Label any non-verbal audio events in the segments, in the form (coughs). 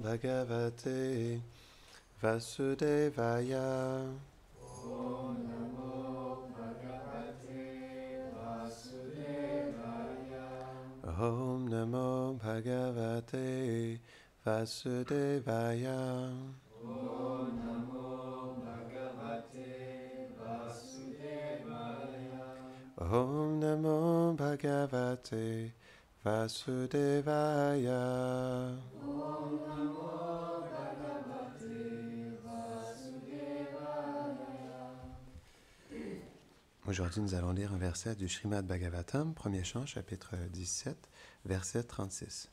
Bhagavate Vasudevaya. Om Namo Bhagavate Vasudevaya. Om Namo Bhagavate Vasudevaya. Om Namo Bhagavate Vasudevaya. Om Namo Bhagavate Vasudevaya. Vasudevaya. Aujourd'hui, nous allons lire un verset du Srimad Bhagavatam, premier chant, chapitre 17, verset 36.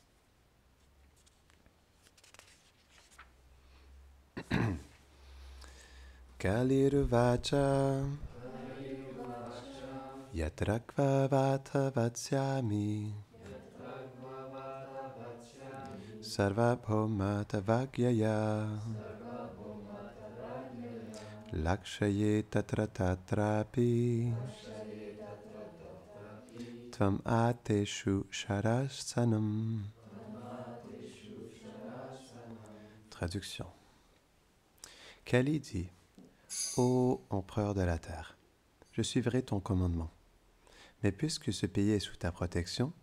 (clears throat) Kalirvacha Yatrakva Vatsyami sarvabhaumatavagyaya lakshaye tatra tatrapi tvam ateshu sharasanam Traduction Kali dit Ô empereur de la terre, je suivrai ton commandement. Mais puisque ce pays est sous ta protection,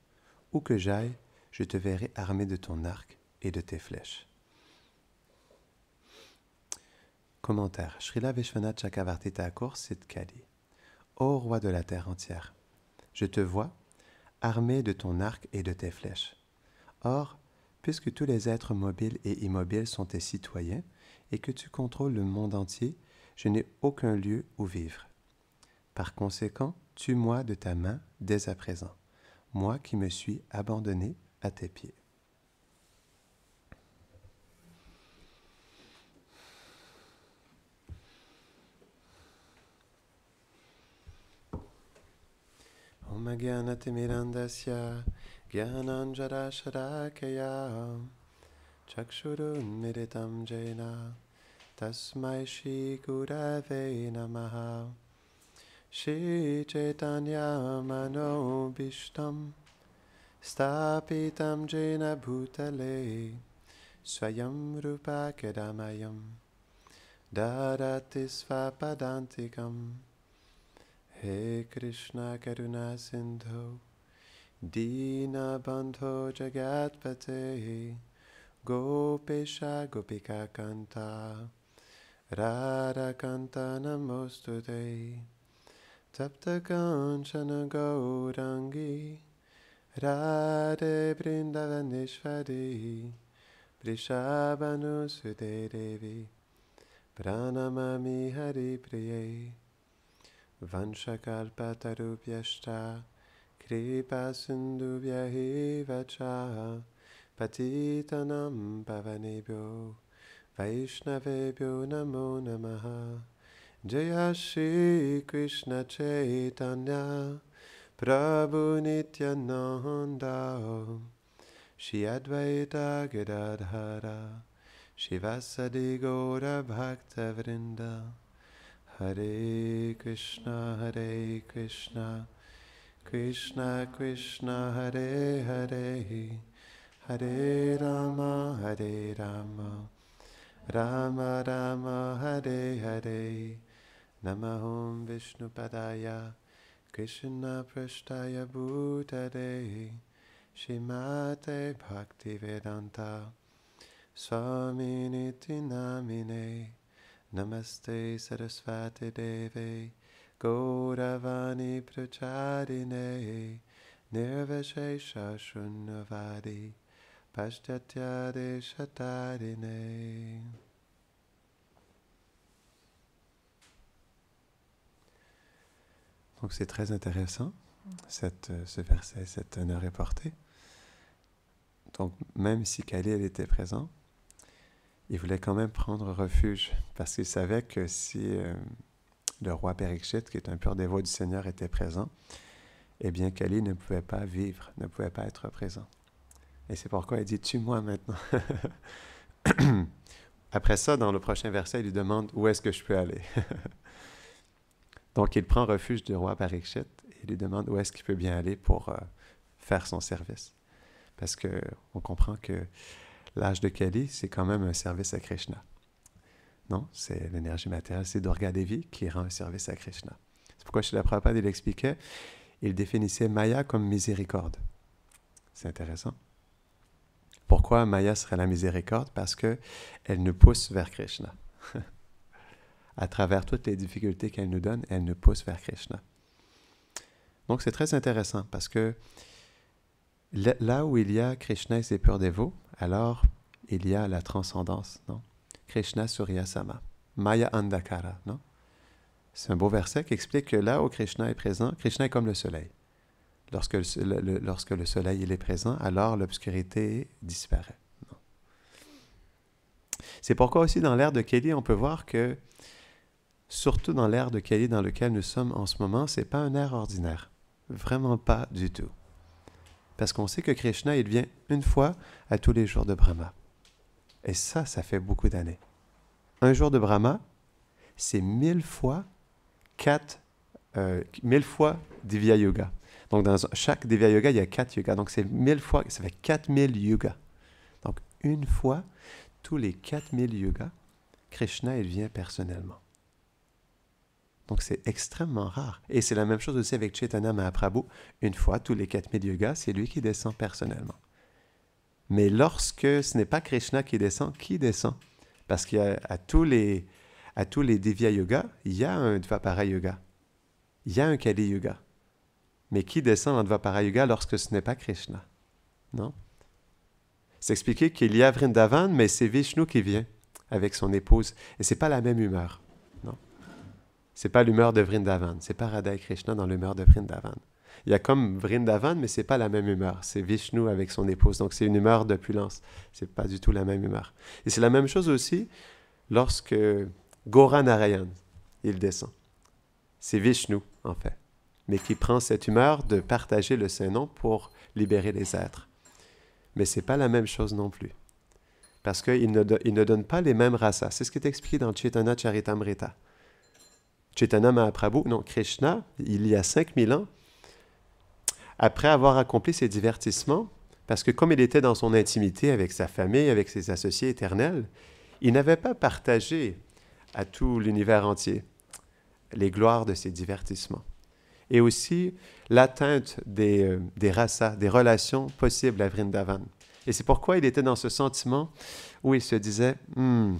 où que j'aille, je te verrai armé de ton arc, et de tes flèches. Commentaire. Vishwanath Kali. Ô roi de la terre entière, je te vois, armé de ton arc et de tes flèches. Or, puisque tous les êtres mobiles et immobiles sont tes citoyens et que tu contrôles le monde entier, je n'ai aucun lieu où vivre. Par conséquent, tue-moi de ta main dès à présent, moi qui me suis abandonné à tes pieds. ओमज्ञानतिमिरन्दस्य ज्ञानाञ्जराशराकया चक्षुरुन्मिलितं जेन तस्मै श्रीगुरवे नमः श्रीचैतन्यामनोभीष्टं स्थापितं जैन भूतले स्वयं रूपाकरमयं दरति स्वापदान्तिकम् He Krishna Karuna Sindhu Dina Bandho Jagatpate Gopesha Gopika Kanta Radha Kanta Namostute Tapta Kanchana Gaurangi Radhe Vrindavaneshwari Vrishabhanu Sudevi Pranamami Hari Priyai Van Vanshakarpatarupyashta Kripa Sindhu Vyahivacha Patitanam Pavanebhyo Vaishnavebhyo Namo Namaha Jaya Shri Krishna Chaitanya Prabhu Nityananda Shri Advaita Gadadhara Shivasadi Gaura Bhaktavrinda Vrinda Hare Krishna, Hare Krishna, Krishna Krishna, Hare Hare, Hare Rama, Hare Rama, Rama Rama, Hare Hare, Namah Om Vishnu Padaya, Krishna Prashtaya Bhutade, Shimate Bhaktivedanta, Swami Niti Namine, Namaste Sarasvati Devi Gauravani Prachadine Nirvashesha Shunyavadi Pashtatyade Shatarine. Donc c'est très intéressant, cette, euh, ce verset, cet honneur euh, est porté. Donc même si Kali était présent, il voulait quand même prendre refuge parce qu'il savait que si euh, le roi Perikshit qui est un pur dévot du Seigneur, était présent, eh bien Kali ne pouvait pas vivre, ne pouvait pas être présent. Et c'est pourquoi il dit Tue-moi maintenant. (coughs) Après ça, dans le prochain verset, il lui demande Où est-ce que je peux aller (laughs) Donc il prend refuge du roi Parikshit et il lui demande où est-ce qu'il peut bien aller pour euh, faire son service. Parce qu'on comprend que l'âge de Kali, c'est quand même un service à Krishna. Non, c'est l'énergie matérielle, c'est Durga Devi qui rend un service à Krishna. C'est pourquoi la Prabhupada, il expliquait, il définissait Maya comme miséricorde. C'est intéressant. Pourquoi Maya serait la miséricorde Parce que elle nous pousse vers Krishna. (laughs) à travers toutes les difficultés qu'elle nous donne, elle nous pousse vers Krishna. Donc c'est très intéressant parce que là où il y a Krishna et ses purs dévots, alors il y a la transcendance, non? Krishna Suryasama, Maya Andakara, non? C'est un beau verset qui explique que là où Krishna est présent, Krishna est comme le soleil. Lorsque le, soleil est présent, alors l'obscurité disparaît. C'est pourquoi aussi dans l'ère de Kali, on peut voir que, surtout dans l'ère de Kali dans lequel nous sommes en ce moment, c'est pas un air ordinaire. Vraiment pas du tout. Parce qu'on sait que Krishna, il vient une fois à tous les jours de Brahma. Et ça, ça fait beaucoup d'années. Un jour de Brahma, c'est mille fois quatre, euh, mille fois Divya Yoga. Donc, dans chaque Divya Yoga, il y a quatre yogas. Donc, c'est mille fois, ça fait mille yogas. Donc, une fois tous les quatre mille yogas, Krishna, il vient personnellement. Donc c'est extrêmement rare. Et c'est la même chose aussi avec Chaitanya Mahaprabhu. Une fois tous les 4000 yogas, c'est lui qui descend personnellement. Mais lorsque ce n'est pas Krishna qui descend, qui descend Parce qu'à tous les à tous les Divya Yoga, il y a un Dvapara Yoga. Il y a un Kali Yoga. Mais qui descend en Dvapara Yoga lorsque ce n'est pas Krishna Non C'est expliqué qu'il y a Vrindavan, mais c'est Vishnu qui vient avec son épouse. Et c'est pas la même humeur. C'est pas l'humeur de Vrindavan. C'est pas Radha Krishna dans l'humeur de Vrindavan. Il y a comme Vrindavan, mais c'est pas la même humeur. C'est Vishnu avec son épouse. Donc c'est une humeur d'opulence. C'est pas du tout la même humeur. Et c'est la même chose aussi lorsque Narayan il descend. C'est Vishnu, en fait, mais qui prend cette humeur de partager le Saint-Nom pour libérer les êtres. Mais c'est pas la même chose non plus. Parce qu'il ne, ne donne pas les mêmes rasas. C'est ce qui est expliqué dans Chaitanya Charitamrita. Chaitanya Mahaprabhu, non, Krishna, il y a 5000 ans, après avoir accompli ses divertissements, parce que comme il était dans son intimité avec sa famille, avec ses associés éternels, il n'avait pas partagé à tout l'univers entier les gloires de ses divertissements. Et aussi l'atteinte des, euh, des rasas, des relations possibles à Vrindavan. Et c'est pourquoi il était dans ce sentiment où il se disait hmm,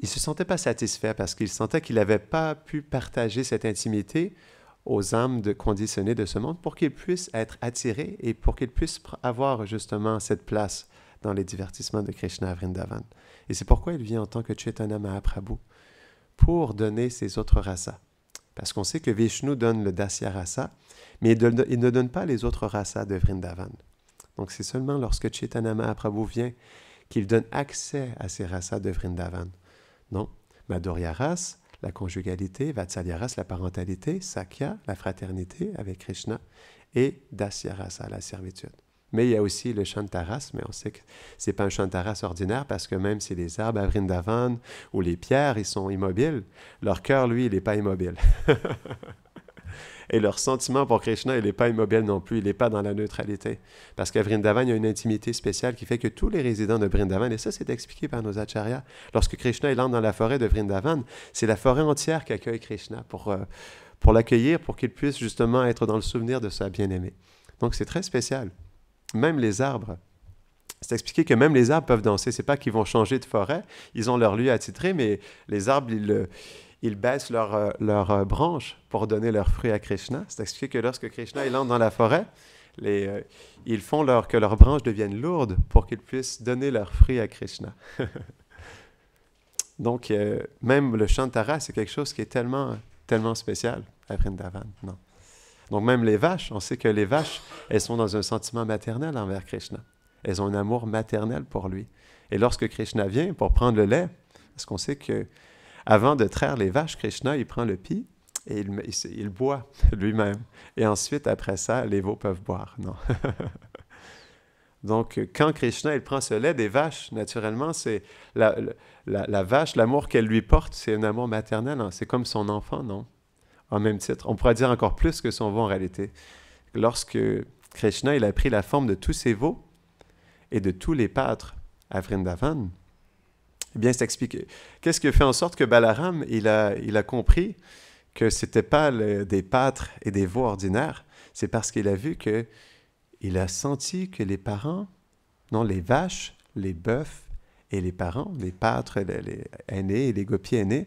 il se sentait pas satisfait parce qu'il sentait qu'il n'avait pas pu partager cette intimité aux âmes conditionnées de ce monde pour qu'ils puissent être attirés et pour qu'ils puissent avoir justement cette place dans les divertissements de Krishna Vrindavan. Et c'est pourquoi il vient en tant que Chaitanya Mahaprabhu pour donner ses autres rasas. Parce qu'on sait que Vishnu donne le Dasya rasa, mais il, ne donne pas les autres rasas de Vrindavan. Donc c'est seulement lorsque Chaitanya Mahaprabhu vient qu'il donne accès à ces rasas de Vrindavan. Non. Madhuryaras, la conjugalité, Vatsalyaras, la parentalité, Sakya, la fraternité avec Krishna, et Dasyarasa, la servitude. Mais il y a aussi le Shantaras, mais on sait que c'est pas un Shantaras ordinaire parce que même si les arbres à ou les pierres, ils sont immobiles, leur cœur, lui, il n'est pas immobile. (laughs) Et leur sentiment pour Krishna, il n'est pas immobile non plus, il n'est pas dans la neutralité. Parce qu'à Vrindavan, il y a une intimité spéciale qui fait que tous les résidents de Vrindavan, et ça c'est expliqué par nos acharyas, lorsque Krishna il entre dans la forêt de Vrindavan, c'est la forêt entière qui accueille Krishna pour, euh, pour l'accueillir, pour qu'il puisse justement être dans le souvenir de sa bien-aimée. Donc c'est très spécial. Même les arbres c'est expliqué que même les arbres peuvent danser. C'est pas qu'ils vont changer de forêt, ils ont leur lieu attitré, mais les arbres, ils, le ils baissent leurs euh, euh, branches pour donner leurs fruits à Krishna. C'est expliqué que lorsque Krishna il entre dans la forêt, les, euh, ils font leur, que leurs branches deviennent lourdes pour qu'ils puissent donner leurs fruits à Krishna. (laughs) Donc, même le chantara, c'est quelque chose qui est tellement, tellement spécial à Vrindavan. Non. Donc, même les vaches, on sait que les vaches, elles sont dans un sentiment maternel envers Krishna. Elles ont un amour maternel pour lui. Et lorsque Krishna vient pour prendre le lait, parce qu'on sait que avant de traire les vaches, Krishna, il prend le pis et il, boit (laughs) lui-même. Et ensuite, après ça, les veaux peuvent boire. Non. (laughs) Donc, quand Krishna, il prend ce lait des vaches, naturellement, c'est la, vache, l'amour qu'elle lui porte, c'est un amour maternel. Hein. C'est comme son enfant, non? En même titre. On pourrait dire encore plus que son veau en réalité. Lorsque Krishna, il a pris la forme de tous ses veaux et de tous les pâtres à Vrindavan, eh bien, c'est expliqué. Qu'est-ce qui fait en sorte que Balaram, il a, compris que c'était pas des pâtres et des veaux ordinaires, c'est parce qu'il a vu que il a senti que les parents, non, les vaches, les bœufs et les parents, les pâtres, les, aînés et les gopiers aînés,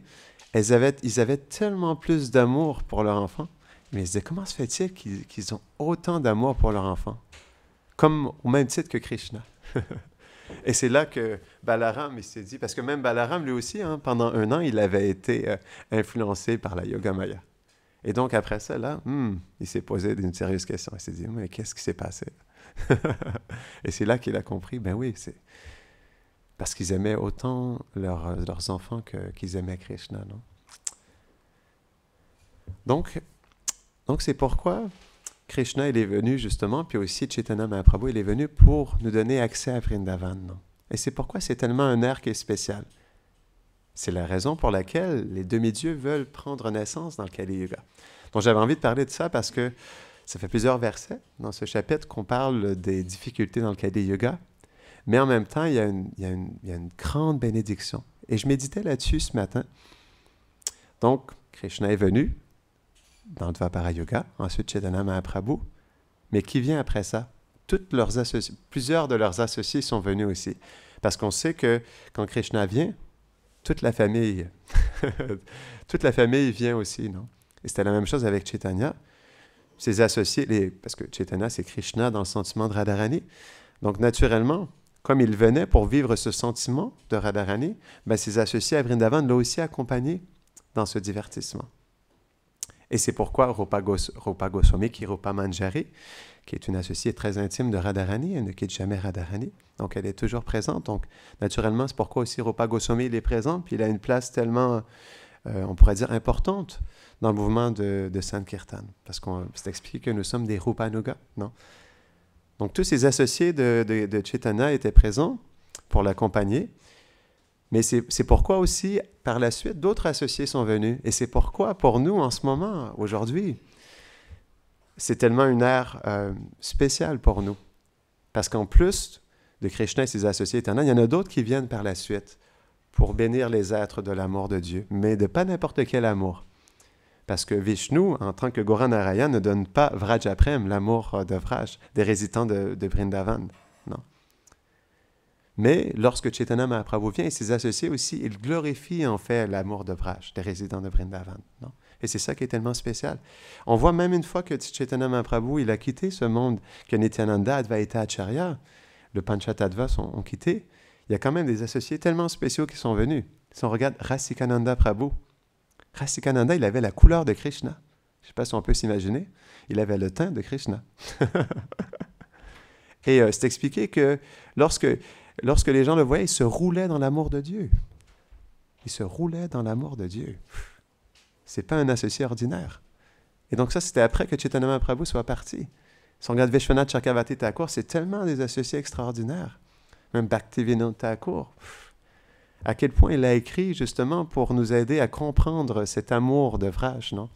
elles avaient, ils avaient tellement plus d'amour pour leur enfant. Mais il se comment se fait-il qu'ils ont autant d'amour pour leur enfant? Comme au même titre que Krishna. (laughs) Et c'est là que Balaram il s'est dit, parce que même Balaram, lui aussi, hein, pendant un an, il avait été euh, influencé par la Yoga Maya. Et donc, après ça, là, hmm, il s'est posé une sérieuse question. Il s'est dit, mais qu'est-ce qui s'est passé? (laughs) et c'est là qu'il a compris, ben oui, c'est parce qu'ils aimaient autant leurs enfants qu'ils aimaient Krishna, non? Donc, donc c'est pourquoi Krishna, il est venu justement, puis aussi Chaitanya Mahaprabhu, il est venu pour nous donner accès à Vrindavan. Et c'est pourquoi c'est tellement un air qui est spécial. C'est la raison pour laquelle les demi-dieux veulent prendre naissance dans le Kali Yuga. Donc j'avais envie de parler de ça parce que ça fait plusieurs versets dans ce chapitre qu'on parle des difficultés dans le Kali Yuga, mais en même temps, il y a une grande bénédiction. Et je méditais là-dessus ce matin. Donc, Krishna est venu, dans le Vapara Yoga, ensuite Chaitanya Mahaprabhu. Mais qui vient après ça? plusieurs de leurs associés sont venus aussi. Parce qu'on sait que quand Krishna vient, toute la famille, (laughs) toute la famille vient aussi, non? Et c'était la même chose avec Chaitanya. Ses associés, parce que Chaitanya, c'est Krishna dans le sentiment de Radharani. Donc, naturellement, comme il venait pour vivre ce sentiment de Radharani, ben, ses associés à Vrindavan l'ont aussi accompagné dans ce divertissement. Et c'est pourquoi Rupa, Goswami, qui est Manjari, qui est une associée très intime de Radharani, elle ne quitte jamais Radharani, donc elle est toujours présente. Donc naturellement, c'est pourquoi aussi Rupa Goswami est présent, puis il a une place tellement, euh, on pourrait dire, importante dans le mouvement de, de Sankirtan, parce qu'on s'explique expliqué que nous sommes des Rupanuga, non Donc tous ces associés de, de, de étaient présents pour l'accompagner, mais c'est pourquoi aussi, par la suite, d'autres associés sont venus. Et c'est pourquoi, pour nous, en ce moment, aujourd'hui, c'est tellement une ère euh, spéciale pour nous. Parce qu'en plus de Krishna et ses associés éternels, il y en a d'autres qui viennent par la suite pour bénir les êtres de l'amour de Dieu, mais de pas n'importe quel amour. Parce que Vishnu, en tant que Goranaraya, ne donne pas Vrajaprem, l'amour de Vraj, des résidents de, de Brindavan. Mais lorsque Chaitanya vient et ses associés aussi, il glorifie en fait l'amour de Braj, des résidents de Vrindavan. Et c'est ça qui est tellement spécial. On voit même une fois que Chaitanya Mahaprabhu, il a quitté ce monde, que Nityananda, Advaita Acharya, le Panchatadva, ont, ont quitté, il y a quand même des associés tellement spéciaux qui sont venus. Si on regarde Rasikananda Prabhu, Rasikananda, il avait la couleur de Krishna. Je ne sais pas si on peut s'imaginer. Il avait le teint de Krishna. (laughs) Et euh, c'est expliqué que lorsque lorsque les gens le voyaient, il se roulaient dans l'amour de Dieu. il se roulaient dans l'amour de Dieu. C'est pas un associé ordinaire. Et donc ça, c'était après que Chaitanya Prabhu soit parti. Son gars de Vishwanath Chakravati Thakur, c'est tellement des associés extraordinaires. Même Bhaktivinoda Thakur. À quel point il a écrit justement pour nous aider à comprendre cet amour de Vraj, non?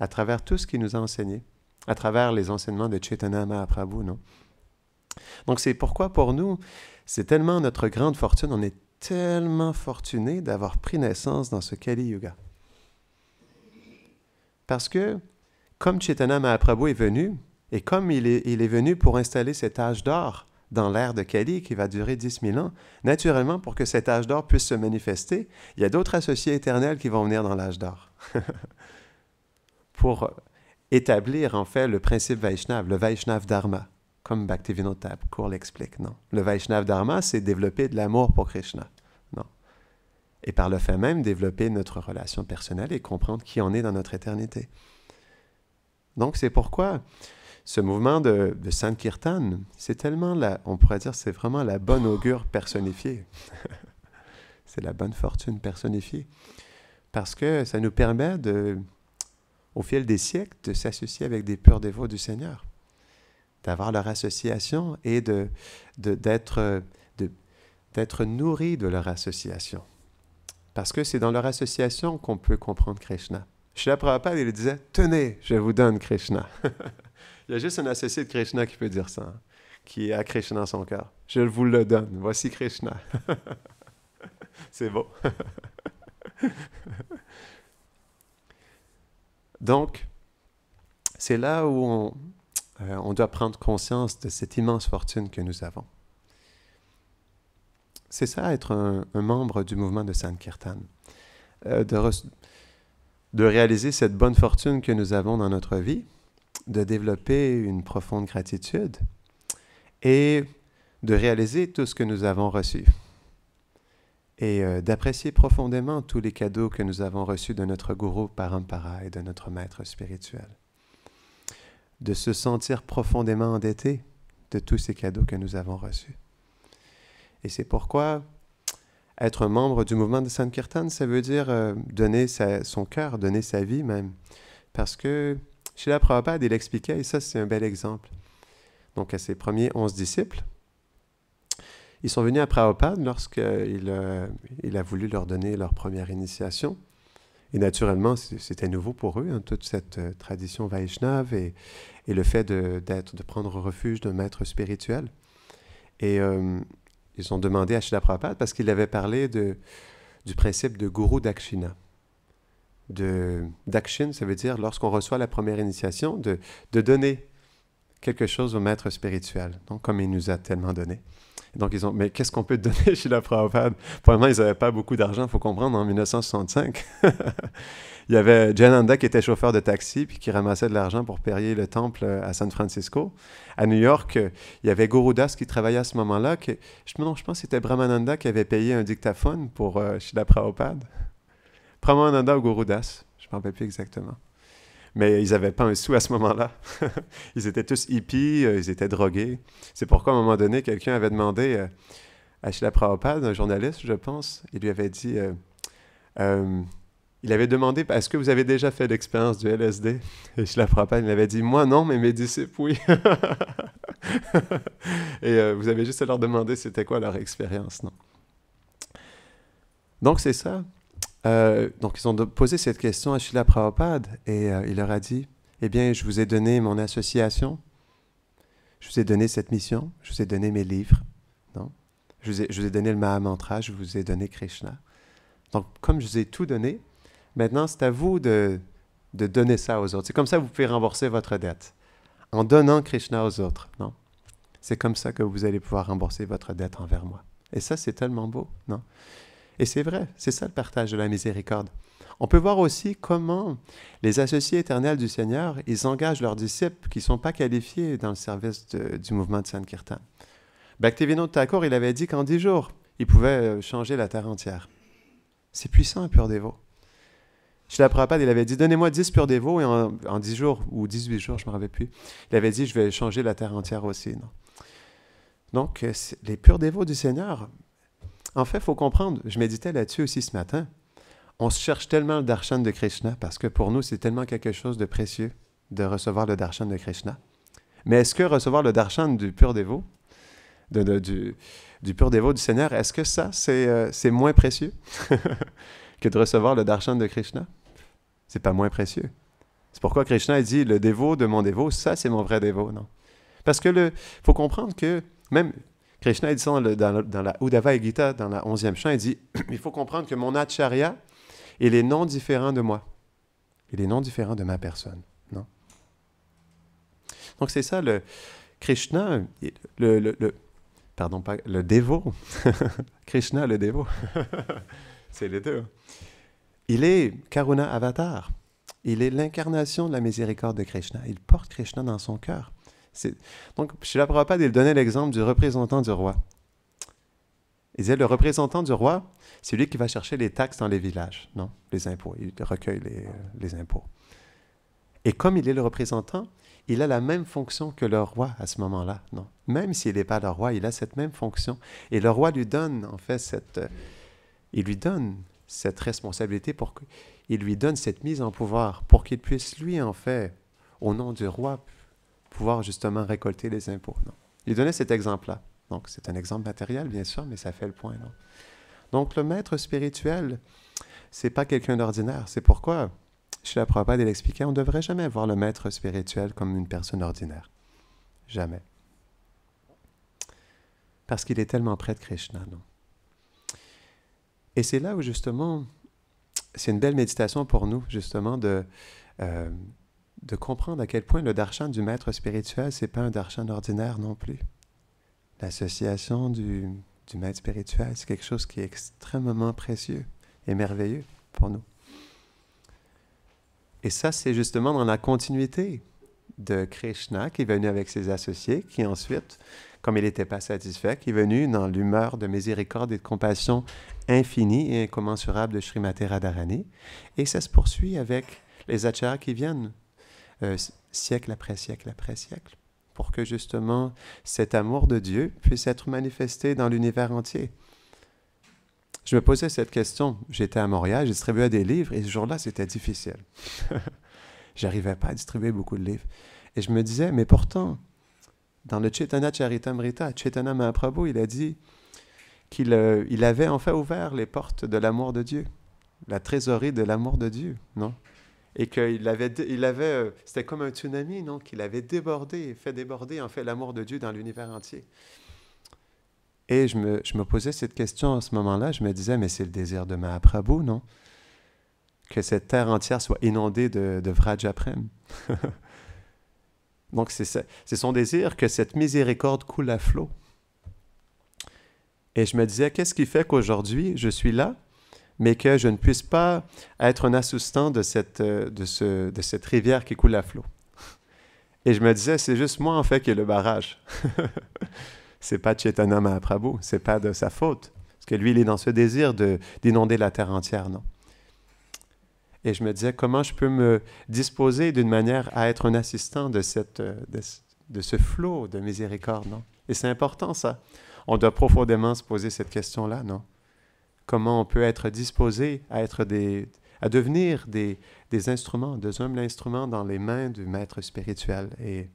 À travers tout ce qu'il nous a enseigné, à travers les enseignements de Chaitanya Prabhu, non? Donc c'est pourquoi pour nous, c'est tellement notre grande fortune, on est tellement fortuné d'avoir pris naissance dans ce Kali Yuga. Parce que, comme Chaitanya Mahaprabhu est venu, et comme il est, il est venu pour installer cet âge d'or dans l'ère de Kali qui va durer 10 000 ans, naturellement, pour que cet âge d'or puisse se manifester, il y a d'autres associés éternels qui vont venir dans l'âge d'or. (laughs) pour établir en fait le principe Vaishnav, le Vaishnav Dharma comme Bhaktivinoda Thakur l'explique, non. Le Vaishnav Dharma, c'est développer de l'amour pour Krishna, non. Et par le fait même, développer notre relation personnelle et comprendre qui on est dans notre éternité. Donc, c'est pourquoi ce mouvement de, de Sankirtan, c'est tellement on pourrait dire, c'est vraiment la bonne augure personnifiée. (laughs) c'est la bonne fortune personnifiée. Parce que ça nous permet de, au fil des siècles, de s'associer avec des purs dévots du Seigneur d'avoir leur association et de, d'être, de, d'être nourri de leur association. Parce que c'est dans leur association qu'on peut comprendre Krishna. Je Shri Prabhupada, il disait Tenez, je vous donne Krishna. (laughs) il y a juste un associé de Krishna qui peut dire ça, hein, qui a Krishna dans son cœur. Je vous le donne, voici Krishna. (laughs) c'est beau. (laughs) Donc, c'est là où on, euh, on doit prendre conscience de cette immense fortune que nous avons. C'est ça être un, membre du mouvement de Sankirtan, euh, de, réaliser cette bonne fortune que nous avons dans notre vie, de développer une profonde gratitude et de réaliser tout ce que nous avons reçu et euh, d'apprécier profondément tous les cadeaux que nous avons reçus de notre gourou Parampara et de notre maître spirituel de se sentir profondément endetté de tous ces cadeaux que nous avons reçus. Et c'est pourquoi être membre du mouvement de Sankirtan, ça veut dire euh, donner son cœur, donner sa vie même. Parce que chez la Prabhupada, il expliquait, et ça c'est un bel exemple, donc à ses premiers onze disciples, ils sont venus à Prabhupada lorsqu'il euh, euh, il a voulu leur donner leur première initiation. Et naturellement, c'était nouveau pour eux, hein, toute cette euh, tradition Vaishnava et, le fait de, de prendre refuge d'un maître spirituel. Et euh, ils ont demandé à Shila Prabhupada parce qu'il avait parlé de, du principe de Guru Dakshina. De, Dakshin, ça veut dire lorsqu'on reçoit la première initiation, de, de donner quelque chose au maître spirituel, donc comme il nous a tellement donné. Donc, ils ont, mais qu'est-ce qu'on peut te donner (laughs) chez la Prabhupada? Probablement, ils n'avaient pas beaucoup d'argent, il faut comprendre, en 1965. (laughs) il y avait Jananda qui était chauffeur de taxi, puis qui ramassait de l'argent pour payer le temple euh, à San Francisco. À New York, euh, il y avait Gurudas qui travaillait à ce moment-là. Que, je, je pense que c'était Brahmananda qui avait payé un dictaphone pour euh, chez la Prabhupada. Brahmananda ou Gurudas, je ne me rappelle plus exactement mais ils n'avaient pas un sou à ce moment-là. (laughs) ils étaient tous hippies, euh, ils étaient drogués. C'est pourquoi, à un moment donné, quelqu'un avait demandé à euh, Sheila un journaliste, je pense, il lui avait dit... Euh, il avait demandé Est-ce que vous avez déjà fait l'expérience du LSD Et je il avait dit Moi non, mais mes disciples, oui. (laughs) et vous avez juste à leur demander c'était quoi leur expérience, non Donc c'est ça. Euh, donc, ils ont posé cette question à Srila Prabhupada et euh, il leur a dit Eh bien, je vous ai donné mon association, je vous ai donné cette mission, je vous ai donné mes livres, non? Je, vous ai, donné le Mahamantra, je vous ai donné Krishna. Donc, comme je vous ai tout donné, maintenant c'est à vous de, de donner ça aux autres. C'est comme ça que vous pouvez rembourser votre dette, en donnant Krishna aux autres, non C'est comme ça que vous allez pouvoir rembourser votre dette envers moi. Et ça, c'est tellement beau, non et c'est vrai, c'est ça le partage de la miséricorde. On peut voir aussi comment les associés éternels du Seigneur, ils engagent leurs disciples qui ne sont pas qualifiés dans le service du mouvement de Sankirtan. Bhaktivinoda Thakur, il avait dit qu'en dix jours, il pouvait euh, changer la terre entière. C'est puissant, un pur dévot. la pas, il avait dit Donnez-moi dix purs dévots, et en, dix jours, ou dix-huit jours, je ne me rappelle plus, il avait dit Je vais changer la terre entière aussi. Donc, euh, les purs dévots du Seigneur, en fait, il faut comprendre, je méditais là-dessus aussi ce matin, on se cherche tellement le darshan de Krishna parce que pour nous, c'est tellement quelque chose de précieux de recevoir le darshan de Krishna. Mais est-ce que recevoir le darshan du pur dévot, du, pur dévot du Seigneur, est-ce que ça, c'est euh, moins précieux (laughs) que de recevoir le darshan de Krishna? C'est pas moins précieux. C'est pourquoi Krishna dit le dévot de mon dévot, ça c'est mon vrai dévot, non? Parce que le faut comprendre que même Krishna il dans, la Uddhava Gita, dans la onzième e chant, il dit (clears throat) Il faut comprendre que mon acharya, il est non différent de moi. Il est non différent de ma personne. Non? Donc c'est ça, le Krishna, le, le, pardon, pas, le dévot. (laughs) Krishna, le dévot. (laughs) c'est les deux. Il est Karuna Avatar. Il est l'incarnation de la miséricorde de Krishna. Il porte Krishna dans son cœur. Donc, la Prabhupada, il donnait l'exemple du représentant du roi. Il disait, le représentant du roi, c'est lui qui va chercher les taxes dans les villages, non, les impôts. Il recueille euh, les, impôts. Et comme il est le représentant, il a la même fonction que le roi à ce moment-là, non? Même s'il n'est pas le roi, il a cette même fonction. Et le roi lui donne, en fait, cette... Euh, il lui donne cette responsabilité pour qu'il lui donne cette mise en pouvoir, pour qu'il puisse, lui, en fait, au nom du roi, pouvoir justement récolter les impôts. Non. Il donnait cet exemple-là. Donc, c'est un exemple matériel, bien sûr, mais ça fait le point. Non? Donc, le maître spirituel, c'est pas quelqu'un d'ordinaire. C'est pourquoi, chez la Prabhupada, il expliquait, on ne devrait jamais voir le maître spirituel comme une personne ordinaire. Jamais. Parce qu'il est tellement près de Krishna, non? Et c'est là où, justement, c'est une belle méditation pour nous, justement, de... Euh, de comprendre à quel point le darshan du maître spirituel, c'est pas un darshan ordinaire non plus. L'association du, du maître spirituel, c'est quelque chose qui est extrêmement précieux et merveilleux pour nous. Et ça, c'est justement dans la continuité de Krishna qui est venu avec ses associés, qui ensuite, comme il n'était pas satisfait, qui est venu dans l'humeur de miséricorde et de compassion infinie et incommensurable de Srimati Radharani. Et ça se poursuit avec les achats qui viennent euh, siècle après siècle après siècle, pour que justement cet amour de Dieu puisse être manifesté dans l'univers entier. Je me posais cette question. J'étais à Montréal, je distribuais des livres et ce jour-là, c'était difficile. (laughs) J'arrivais pas à distribuer beaucoup de livres. Et je me disais, mais pourtant, dans le Chaitanya Charitamrita, Chaitanya Mahaprabhu, il a dit qu'il euh, il avait enfin ouvert les portes de l'amour de Dieu, la trésorerie de l'amour de Dieu, non? et qu'il avait, il avait, euh, c'était comme un tsunami, non, qu'il avait débordé, fait déborder en fait l'amour de Dieu dans l'univers entier. Et je me, posais cette question à ce moment-là, je me disais, mais c'est le désir de Mahaprabhu, non Que cette terre entière soit inondée de, de Vrajaprem. (laughs) Donc c'est son désir que cette miséricorde coule à flot. Et je me disais, qu'est-ce qui fait qu'aujourd'hui, je suis là mais que je ne puisse pas être un assistant de cette, euh, de, de cette rivière qui coule à flot. Et je me disais, c'est juste moi en fait qui ai le barrage. (laughs) c'est pas Chaitanya ce c'est pas de sa faute. Parce que lui, il est dans ce désir d'inonder la terre entière, non? Et je me disais, comment je peux me disposer d'une manière à être un assistant de, cette, euh, de ce flot de miséricorde, non? Et c'est important, ça. On doit profondément se poser cette question-là, non? comment on peut être disposé à, être à devenir des, instruments, des hommes l'instrument dans les mains du maître spirituel et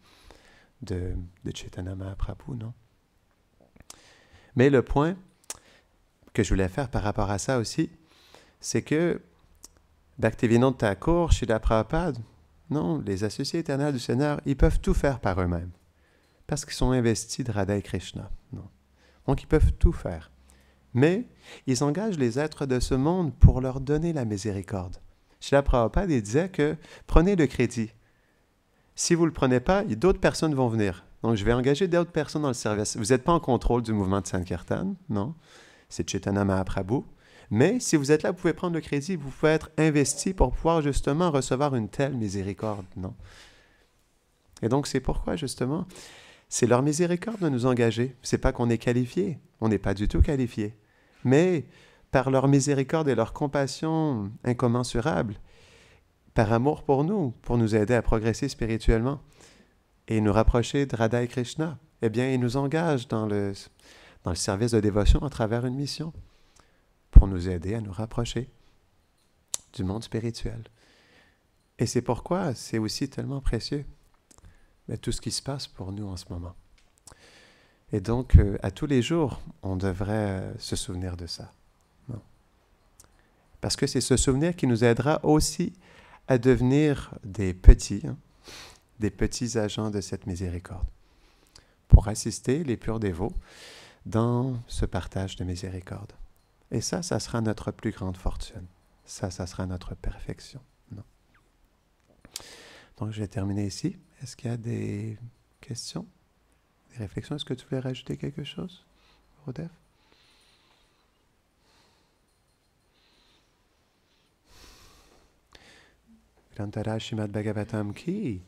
de, de Chaitanya non? Mais le point que je voulais faire par rapport à ça aussi, c'est que cour, Thakur, la Prabhupada, non, les associés éternels du Seigneur, ils peuvent tout faire par eux-mêmes parce qu'ils sont investis de Radha et Krishna. Non. Donc ils peuvent tout faire mais ils engagent les êtres de ce monde pour leur donner la miséricorde. Srila Prabhupada il disait que prenez le crédit. Si vous ne le prenez pas, d'autres personnes vont venir. Donc je vais engager d'autres personnes dans le service. Vous n'êtes pas en contrôle du mouvement de Sankirtan, non? C'est Chaitanya Mahaprabhu. Mais si vous êtes là, vous pouvez prendre le crédit, vous pouvez être investi pour pouvoir justement recevoir une telle miséricorde, non? Et donc c'est pourquoi justement c'est leur miséricorde de nous engager. C'est pas qu'on est qualifié, on n'est pas du tout qualifié. Mais par leur miséricorde et leur compassion incommensurable, par amour pour nous, pour nous aider à progresser spirituellement et nous rapprocher de Radha et Krishna, eh bien, ils nous engagent dans le, dans le service de dévotion à travers une mission pour nous aider à nous rapprocher du monde spirituel. Et c'est pourquoi c'est aussi tellement précieux tout ce qui se passe pour nous en ce moment. Et donc, euh, à tous les jours, on devrait euh, se souvenir de ça. Parce que c'est ce souvenir qui nous aidera aussi à devenir des petits, hein, des petits agents de cette miséricorde, pour assister les purs dévots dans ce partage de miséricorde. Et ça, ça sera notre plus grande fortune. Ça, ça sera notre perfection. Donc, je vais terminer ici. Est-ce qu'il y a des questions, des réflexions Est-ce que tu voulais rajouter quelque chose, Rodef Shimad Bhagavatam Ki,